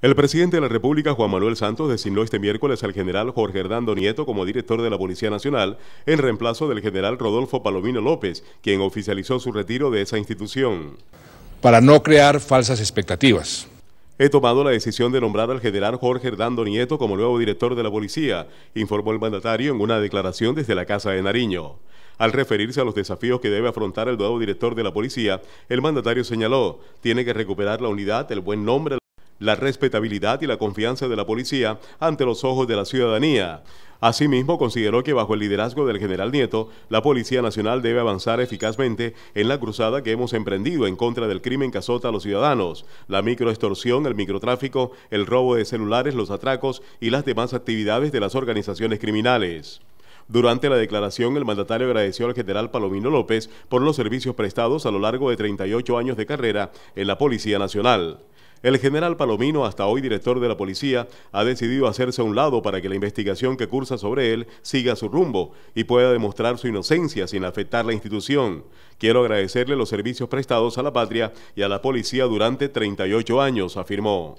El presidente de la República, Juan Manuel Santos, designó este miércoles al general Jorge Hernando Nieto como director de la Policía Nacional en reemplazo del general Rodolfo Palomino López, quien oficializó su retiro de esa institución. Para no crear falsas expectativas. He tomado la decisión de nombrar al general Jorge Hernando Nieto como nuevo director de la policía, informó el mandatario en una declaración desde la Casa de Nariño. Al referirse a los desafíos que debe afrontar el nuevo director de la policía, el mandatario señaló, tiene que recuperar la unidad, el buen nombre, la respetabilidad y la confianza de la policía ante los ojos de la ciudadanía. Asimismo, consideró que bajo el liderazgo del general Nieto, la Policía Nacional debe avanzar eficazmente en la cruzada que hemos emprendido en contra del crimen que azota a los ciudadanos, la microextorsión, el microtráfico, el robo de celulares, los atracos y las demás actividades de las organizaciones criminales. Durante la declaración, el mandatario agradeció al general Palomino López por los servicios prestados a lo largo de 38 años de carrera en la Policía Nacional. El general Palomino, hasta hoy director de la policía, ha decidido hacerse a un lado para que la investigación que cursa sobre él siga su rumbo y pueda demostrar su inocencia sin afectar la institución. Quiero agradecerle los servicios prestados a la patria y a la policía durante 38 años, afirmó.